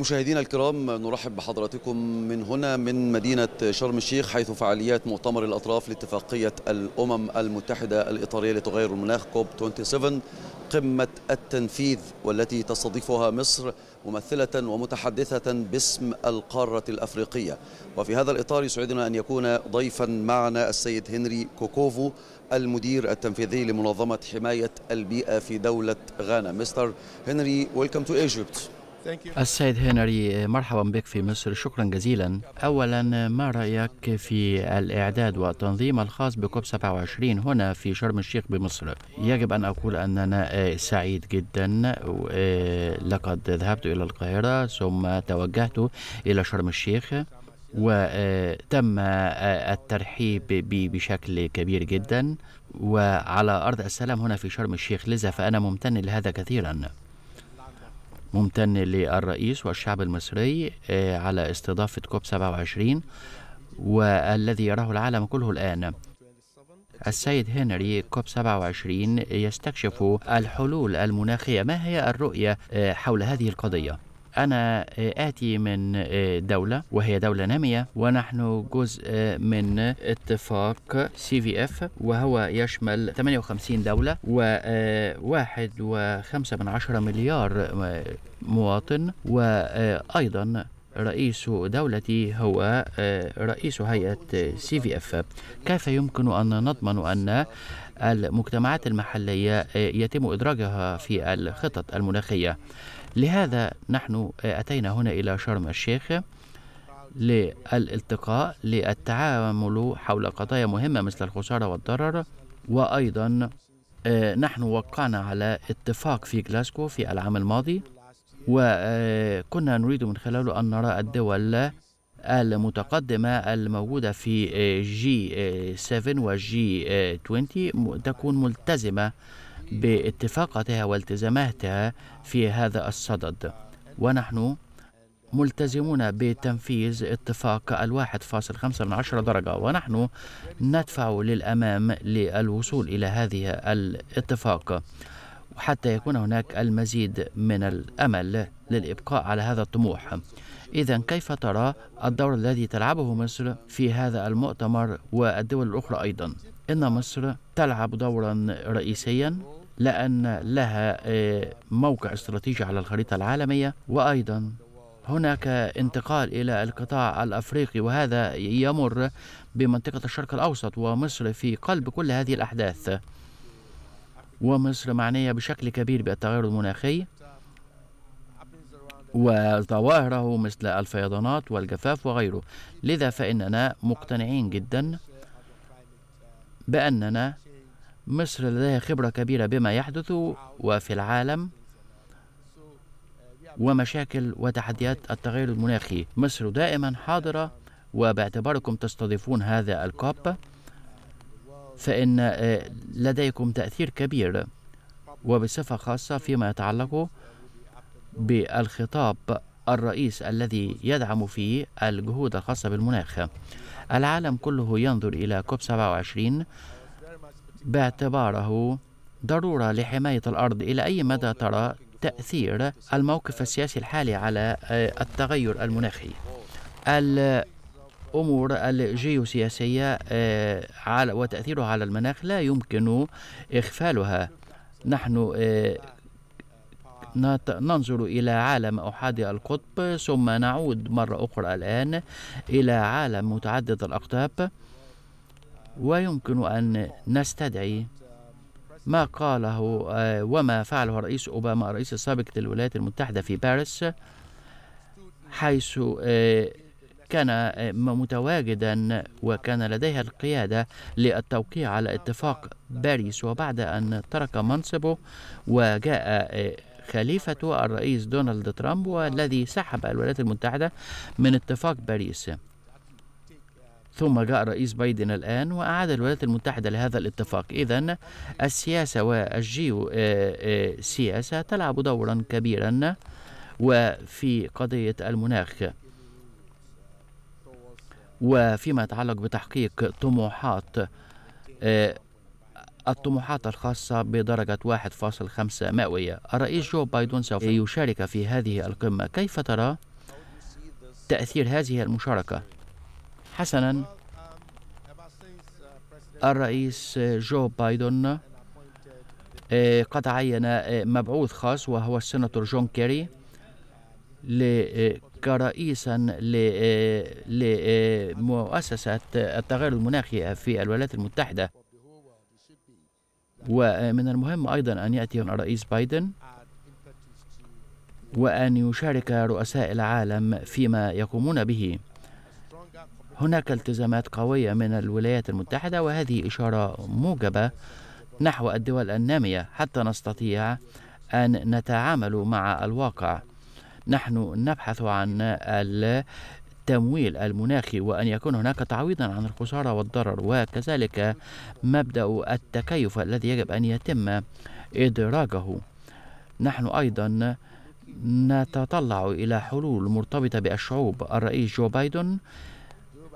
مشاهدينا الكرام نرحب بحضراتكم من هنا من مدينة شرم الشيخ حيث فعاليات مؤتمر الأطراف لاتفاقية الأمم المتحدة الإطارية لتغير المناخ كوب 27 قمة التنفيذ والتي تستضيفها مصر ممثلة ومتحدثة باسم القارة الأفريقية وفي هذا الإطار يسعدنا أن يكون ضيفا معنا السيد هنري كوكوفو المدير التنفيذي لمنظمة حماية البيئة في دولة غانا مستر هنري ويلكم تو Egypt السيد هنري مرحبا بك في مصر شكرا جزيلا أولا ما رأيك في الإعداد والتنظيم الخاص بكوب 27 هنا في شرم الشيخ بمصر يجب أن أقول أننا آه، سعيد جدا آه، لقد ذهبت إلى القاهرة ثم توجهت إلى شرم الشيخ وتم آه، الترحيب بي بشكل كبير جدا وعلى أرض السلام هنا في شرم الشيخ لذا فأنا ممتن لهذا كثيرا ممتن للرئيس والشعب المصري آه، على استضافة كوب 27 والذي يراه العالم كله الآن السيد هنري كوب 27 يستكشف الحلول المناخية ما هي الرؤية آه، حول هذه القضية؟ أنا آتي من آه، دولة وهي دولة نامية ونحن جزء آه، من اتفاق سي في اف وهو يشمل 58 دولة و آه، واحد وخمسة من عشرة مليار مواطن وأيضا رئيس دولتي هو رئيس هيئة سي في اف كيف يمكن أن نضمن أن المجتمعات المحلية يتم إدراجها في الخطط المناخية؟ لهذا نحن آه، أتينا هنا إلى شرم الشيخ للالتقاء للتعامل حول قضايا مهمة مثل الخسارة والضرر وأيضا آه، نحن وقعنا على اتفاق في جلاسكو في العام الماضي وكنا آه، نريد من خلاله أن نرى الدول المتقدمة الموجودة في جي 7 وجي 20 تكون ملتزمة باتفاقاتها والتزاماتها في هذا الصدد ونحن ملتزمون بتنفيذ اتفاق الواحد فاصل خمسة من عشرة درجة ونحن ندفع للأمام للوصول إلى هذه الاتفاق حتى يكون هناك المزيد من الأمل للإبقاء على هذا الطموح إذا كيف ترى الدور الذي تلعبه مصر في هذا المؤتمر والدول الأخرى أيضا؟ إن مصر تلعب دورا رئيسيا لأن لها آه، موقع استراتيجي على الخريطة العالمية وأيضا هناك انتقال إلى القطاع الأفريقي وهذا يمر بمنطقة الشرق الأوسط ومصر في قلب كل هذه الأحداث ومصر معنية بشكل كبير بالتغير المناخي وظواهره مثل الفيضانات والجفاف وغيره لذا فإننا مقتنعين جدا بأننا مصر لديها خبرة كبيرة بما يحدث وفي العالم ومشاكل وتحديات التغير المناخي مصر دائما حاضرة وباعتباركم تستضيفون هذا الكوب فإن آه، لديكم تأثير كبير وبصفة خاصة فيما يتعلق بالخطاب الرئيس الذي يدعم فيه الجهود الخاصة بالمناخ العالم كله ينظر إلى كوب 27 باعتباره ضرورة لحماية الأرض إلى أي مدى ترى تأثير الموقف السياسي الحالي على آه، التغير المناخي الأمور الجيوسياسية آه، وتأثيرها على المناخ لا يمكن إخفالها نحن آه، ننظر إلى عالم أحادي القطب ثم نعود مرة أخرى الآن إلى عالم متعدد الأقطاب ويمكن أن نستدعي ما قاله آه، وما فعله الرئيس أوباما الرئيس السابق للولايات المتحدة في باريس حيث آه، كان آه، متواجدا وكان لديها القيادة للتوقيع على اتفاق باريس وبعد أن ترك منصبه وجاء خليفته الرئيس دونالد ترامب والذي سحب الولايات المتحدة من اتفاق باريس ثم جاء رئيس بايدن الآن وأعاد الولايات المتحدة لهذا الاتفاق إذا السياسة والجيو آه، آه، سياسة تلعب دورا كبيرا وفي قضية المناخ وفيما يتعلق بتحقيق طموحات آه، الطموحات الخاصة بدرجة 1.5 مئوية الرئيس جو بايدن سوف يشارك في هذه القمة كيف ترى تأثير هذه المشاركة حسنا الرئيس جو بايدن آه، قد عين آه، مبعوث خاص وهو السناتور جون كيري آه، كرئيسا لمؤسسة التغير المناخي في الولايات المتحدة ومن المهم أيضا أن يأتي الرئيس بايدن وأن يشارك رؤساء العالم فيما يقومون به هناك التزامات قوية من الولايات المتحدة وهذه إشارة موجبة نحو الدول النامية حتى نستطيع أن نتعامل مع الواقع نحن نبحث عن التمويل المناخي وأن يكون هناك تعويضا عن الخسارة والضرر وكذلك مبدأ التكيف الذي يجب أن يتم إدراجه نحن أيضا نتطلع إلى حلول مرتبطة بالشعوب الرئيس جو بايدن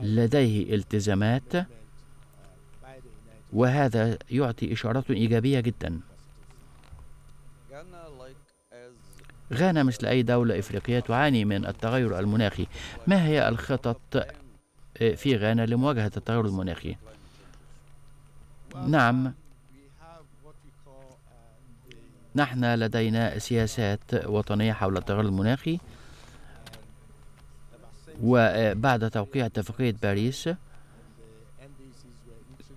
لديه التزامات وهذا يعطي إشارات إيجابية جدا غانا مثل أي دولة إفريقية تعاني من التغير المناخي ما هي الخطط في غانا لمواجهة التغير المناخي نعم نحن لدينا سياسات وطنية حول التغير المناخي وبعد توقيع اتفاقية باريس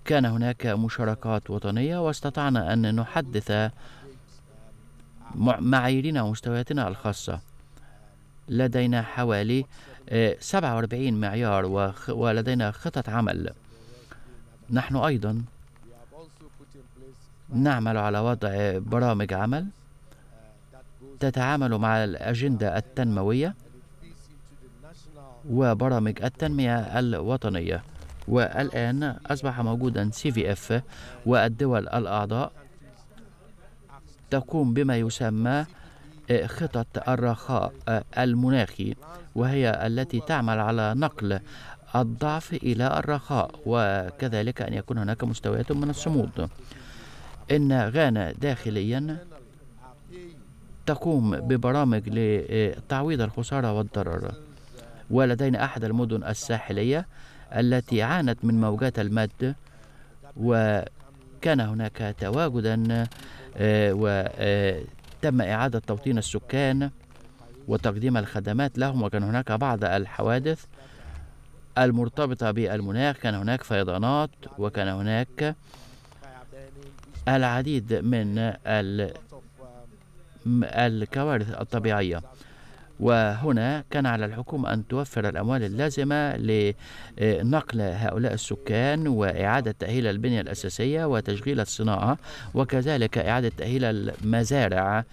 كان هناك مشاركات وطنية واستطعنا أن نحدث معاييرنا ومستوياتنا الخاصة لدينا حوالي 47 آه، معيار ولدينا خطط عمل نحن أيضا نعمل على وضع برامج عمل تتعامل مع الأجندة التنموية وبرامج التنمية الوطنية والآن أصبح موجودا سي في اف والدول الأعضاء تقوم بما يسمى خطط الرخاء المناخي وهي التي تعمل على نقل الضعف إلى الرخاء وكذلك أن يكون هناك مستويات من الصمود إن غانا داخليا تقوم ببرامج لتعويض الخسارة والضرر ولدينا أحد المدن الساحلية التي عانت من موجات المد وكان هناك تواجدا آه، وتم آه، إعادة توطين السكان وتقديم الخدمات لهم وكان هناك بعض الحوادث المرتبطة بالمناخ كان هناك فيضانات وكان هناك العديد من الكوارث الطبيعية وهنا كان على الحكومة أن توفر الأموال اللازمة لنقل هؤلاء السكان وإعادة تأهيل البنية الأساسية وتشغيل الصناعة وكذلك إعادة تأهيل المزارع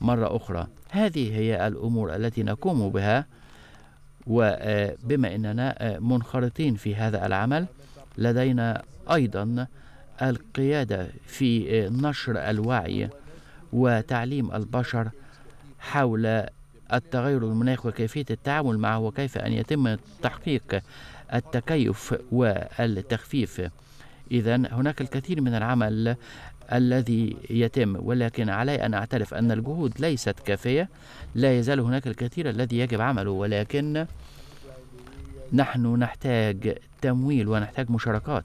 مرة أخرى هذه هي الأمور التي نقوم بها وبما أننا منخرطين في هذا العمل لدينا أيضا القيادة في نشر الوعي وتعليم البشر حول التغير المناخ وكيفية التعامل معه وكيف أن يتم تحقيق التكيف والتخفيف إذا هناك الكثير من العمل الذي يتم ولكن علي أن أعترف أن الجهود ليست كافية لا يزال هناك الكثير الذي يجب عمله ولكن نحن نحتاج تمويل ونحتاج مشاركات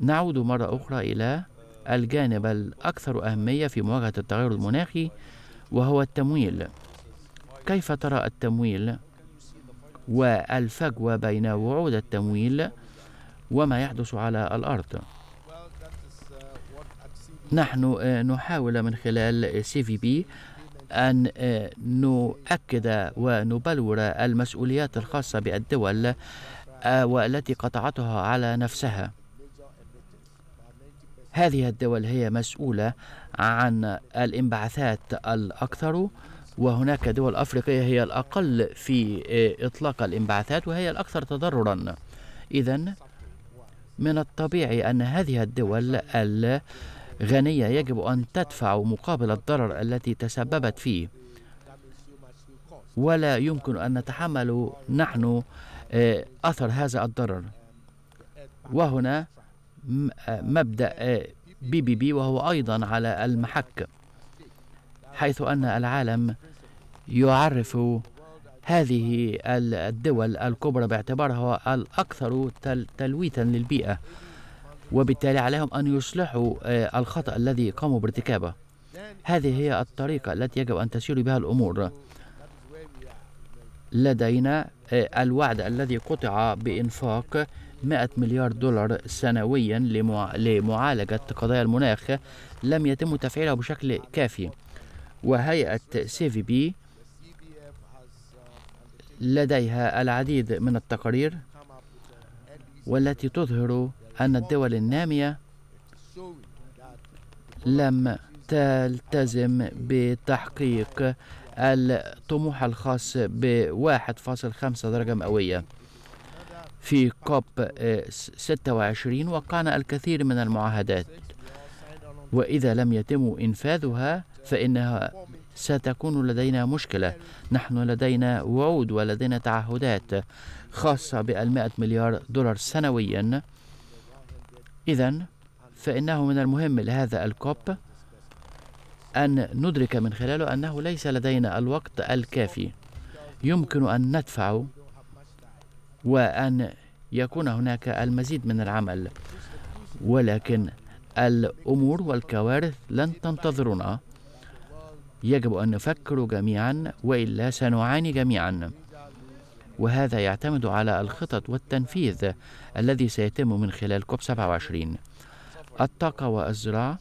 نعود مرة أخرى إلى الجانب الأكثر أهمية في مواجهة التغير المناخي وهو التمويل كيف ترى التمويل والفجوة بين وعود التمويل وما يحدث على الأرض نحن آه، نحاول من خلال سي في بي أن آه، نؤكد ونبلور المسؤوليات الخاصة بالدول آه، والتي قطعتها على نفسها هذه الدول هي مسؤولة عن الانبعاثات الأكثر وهناك دول أفريقية هي الأقل في إطلاق الانبعاثات وهي الأكثر تضررا إذا من الطبيعي أن هذه الدول الغنية يجب أن تدفع مقابل الضرر التي تسببت فيه ولا يمكن أن نتحمل نحن آه، أثر هذا الضرر وهنا آه، مبدأ بي بي بي وهو أيضا على المحك حيث أن العالم يعرف هذه الدول الكبرى باعتبارها الأكثر تلويتا للبيئة وبالتالي عليهم أن يصلحوا آه، الخطأ الذي قاموا بارتكابه هذه هي الطريقة التي يجب أن تسير بها الأمور لدينا آه، الوعد الذي قطع بإنفاق 100 مليار دولار سنويا لمعالجة قضايا المناخ لم يتم تفعيلها بشكل كافي وهيئة سي في بي لديها العديد من التقارير والتي تظهر أن الدول النامية لم تلتزم بتحقيق الطموح الخاص ب 1.5 درجة مئوية في كوب 26 آه، وقعنا الكثير من المعاهدات وإذا لم يتم إنفاذها فإنها ستكون لدينا مشكلة نحن لدينا وعود ولدينا تعهدات خاصة بالمائة مليار دولار سنويا إذا فإنه من المهم لهذا الكوب أن ندرك من خلاله أنه ليس لدينا الوقت الكافي يمكن أن ندفع وأن يكون هناك المزيد من العمل ولكن الأمور والكوارث لن تنتظرنا يجب أن نفكر جميعا وإلا سنعاني جميعا وهذا يعتمد على الخطط والتنفيذ الذي سيتم من خلال كوب 27 الطاقة والزراعة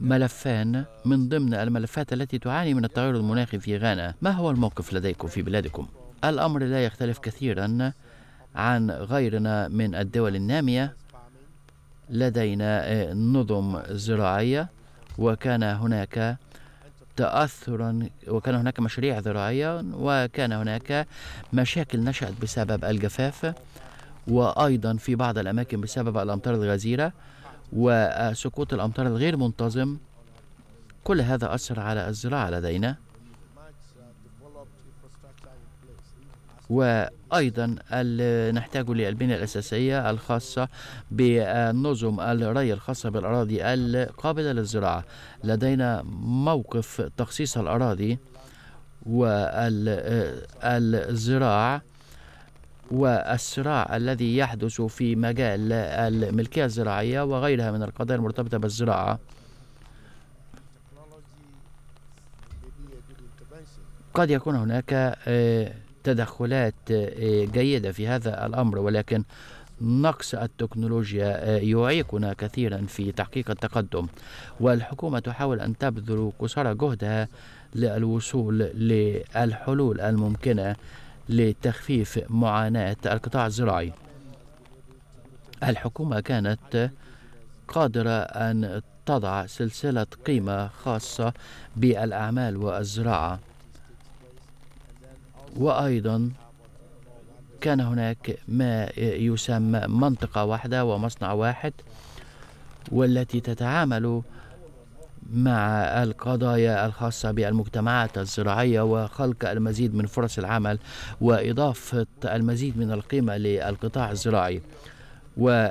ملفان من ضمن الملفات التي تعاني من التغير المناخي في غانا ما هو الموقف لديكم في بلادكم؟ الأمر لا يختلف كثيرا عن غيرنا من الدول النامية لدينا آه، نظم زراعية وكان هناك تأثرا وكان هناك مشاريع زراعية وكان هناك مشاكل نشأت بسبب الجفاف وأيضا في بعض الأماكن بسبب الأمطار الغزيرة وسقوط الأمطار الغير منتظم كل هذا أثر على الزراعة لدينا وأيضا نحتاج للبنية الأساسية الخاصة بالنظم الري الخاصة بالأراضي القابلة للزراعة لدينا موقف تخصيص الأراضي والزراع والصراع الذي يحدث في مجال الملكية الزراعية وغيرها من القضايا المرتبطة بالزراعة قد يكون هناك آه، تدخلات آه، جيدة في هذا الأمر ولكن نقص التكنولوجيا آه، يعيقنا كثيرا في تحقيق التقدم والحكومة تحاول أن تبذل قصارى جهدها للوصول للحلول الممكنة لتخفيف معاناة القطاع الزراعي الحكومة كانت قادرة أن تضع سلسلة قيمة خاصة بالأعمال والزراعة وأيضا كان هناك ما يسمى منطقة واحدة ومصنع واحد والتي تتعامل مع القضايا الخاصة بالمجتمعات الزراعية وخلق المزيد من فرص العمل وإضافة المزيد من القيمة للقطاع الزراعي و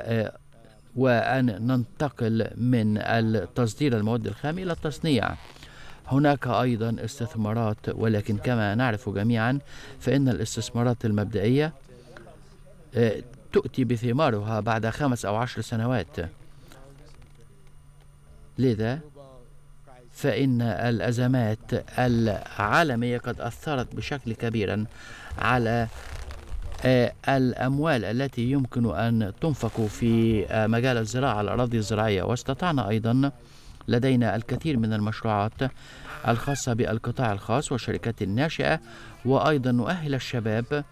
وأن ننتقل من تصدير المواد الخام إلى التصنيع هناك أيضا استثمارات ولكن كما نعرف جميعا فإن الاستثمارات المبدئية آه، تؤتي بثمارها بعد خمس أو عشر سنوات لذا فإن الأزمات العالمية قد أثرت بشكل كبير على آه، الأموال التي يمكن أن تنفق في آه، مجال الزراعة الأراضي الزراعية واستطعنا أيضا لدينا الكثير من المشروعات الخاصة بالقطاع الخاص والشركات الناشئة وأيضا نؤهل الشباب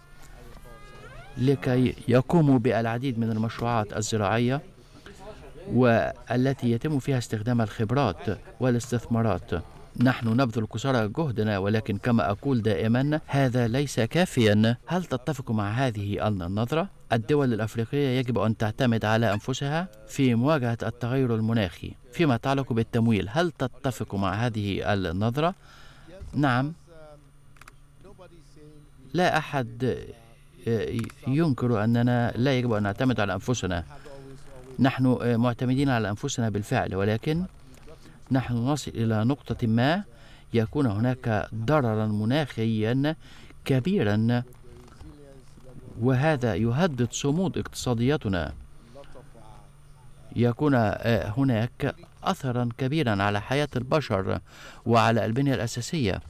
لكي يقوموا بالعديد من المشروعات الزراعية والتي يتم فيها استخدام الخبرات والاستثمارات نحن نبذل قصارى جهدنا ولكن كما أقول دائما هذا ليس كافيا هل تتفق مع هذه النظرة؟ الدول الأفريقية يجب أن تعتمد على أنفسها في مواجهة التغير المناخي فيما يتعلق بالتمويل هل تتفق مع هذه النظرة؟ نعم لا أحد آه، ينكر أننا لا يجب أن نعتمد على أنفسنا نحن آه، معتمدين على أنفسنا بالفعل ولكن نحن نصل إلى نقطة ما يكون هناك ضررا مناخيا كبيرا وهذا يهدد صمود اقتصاديتنا يكون آه، هناك أثرا كبيرا على حياة البشر وعلى البنية الأساسية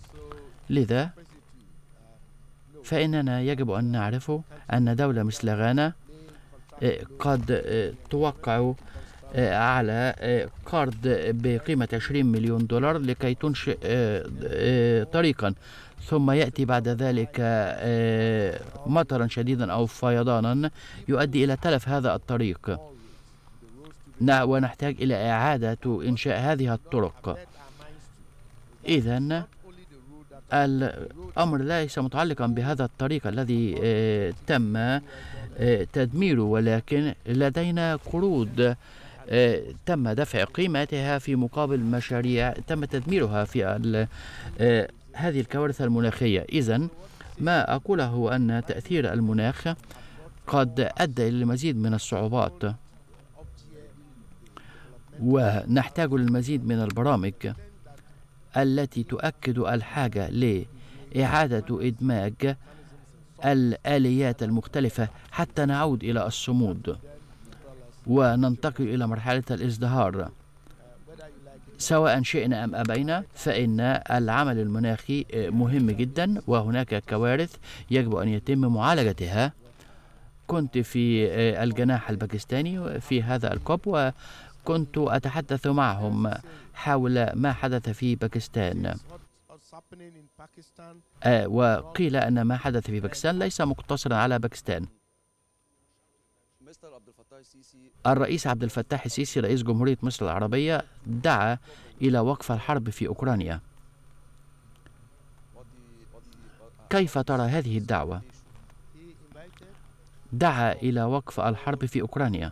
لذا فإننا يجب أن نعرف أن دولة مثل غانا آه، قد آه، توقع على قرض بقيمة 20 مليون دولار لكي تنشئ طريقا ثم يأتي بعد ذلك آه، مطرا شديدا أو فيضانا يؤدي إلى تلف هذا الطريق ونحتاج إلى إعادة إنشاء هذه الطرق إذا الأمر ليس متعلقا بهذا الطريق الذي آه، تم آه، تدميره ولكن لدينا قروض تم دفع قيمتها في مقابل مشاريع تم تدميرها في هذه الكوارث المناخية إذا ما أقوله هو أن تأثير المناخ قد أدى إلى المزيد من الصعوبات ونحتاج للمزيد من البرامج التي تؤكد الحاجة لإعادة إدماج الآليات المختلفة حتى نعود إلى الصمود وننتقل إلى مرحلة الازدهار سواء شئنا أم أبينا فإن العمل المناخي آه، مهم جدا وهناك كوارث يجب أن يتم معالجتها كنت في آه، الجناح الباكستاني آه، في هذا الكوب وكنت أتحدث معهم حول ما حدث في باكستان وقيل أن ما حدث في باكستان ليس مقتصرا على باكستان الرئيس عبد الفتاح السيسي رئيس جمهورية مصر العربية دعا إلى وقف الحرب في أوكرانيا كيف ترى هذه الدعوة؟ دعا إلى وقف الحرب في أوكرانيا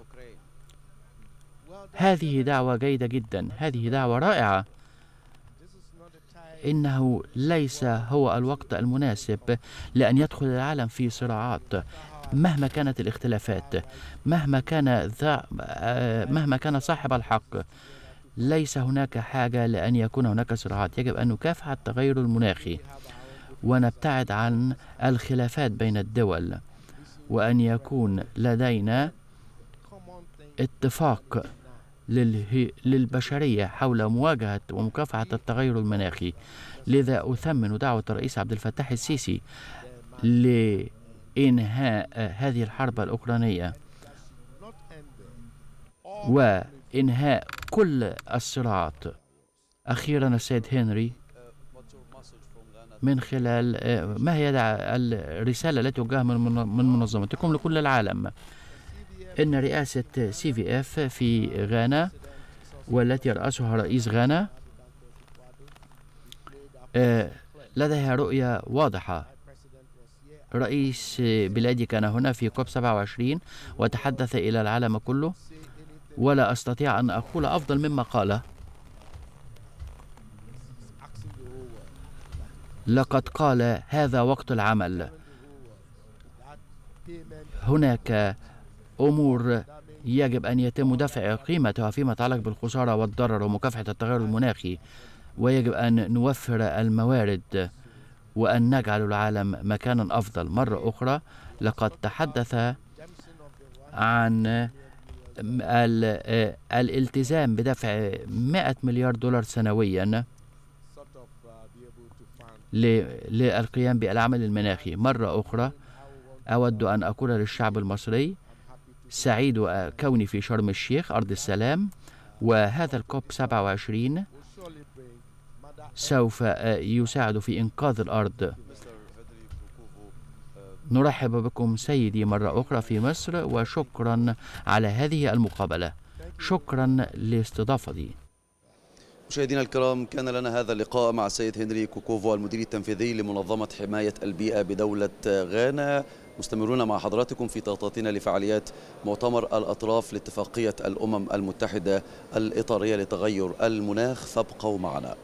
هذه دعوة جيدة جدا هذه دعوة رائعة إنه ليس هو الوقت المناسب لأن يدخل العالم في صراعات مهما كانت الاختلافات مهما كان ذا آه، مهما كان صاحب الحق ليس هناك حاجة لأن يكون هناك صراعات يجب أن نكافح التغير المناخي ونبتعد عن الخلافات بين الدول وأن يكون لدينا اتفاق للبشرية حول مواجهة ومكافحة التغير المناخي لذا أثمن دعوة الرئيس عبد الفتاح السيسي ل إنهاء آه، هذه الحرب الأوكرانية وإنهاء كل الصراعات أخيرا السيد هنري من خلال آه، ما هي الرسالة التي وجهها من منظمتكم لكل العالم إن رئاسة سي في اف في غانا والتي يرأسها رئيس غانا آه، لديها رؤية واضحة رئيس بلادي كان هنا في كوب 27 وتحدث إلى العالم كله ولا أستطيع أن أقول أفضل مما قاله لقد قال هذا وقت العمل هناك أمور يجب أن يتم دفع قيمتها فيما يتعلق بالخسارة والضرر ومكافحة التغير المناخي ويجب أن نوفر الموارد وأن نجعل العالم مكانا أفضل مرة أخرى لقد تحدث عن آه، الالتزام بدفع 100 مليار دولار سنويا للقيام بالعمل المناخي مرة أخرى أود أن أقول للشعب المصري سعيد كوني في شرم الشيخ أرض السلام وهذا الكوب 27 سوف آه، يساعد في إنقاذ الأرض نرحب بكم سيدي مرة أخرى في مصر وشكرا على هذه المقابلة شكرا لاستضافتي مشاهدينا الكرام كان لنا هذا اللقاء مع السيد هنري كوكوفو المدير التنفيذي لمنظمة حماية البيئة بدولة غانا مستمرون مع حضراتكم في تغطيتنا لفعاليات مؤتمر الأطراف لاتفاقية الأمم المتحدة الإطارية لتغير المناخ فابقوا معنا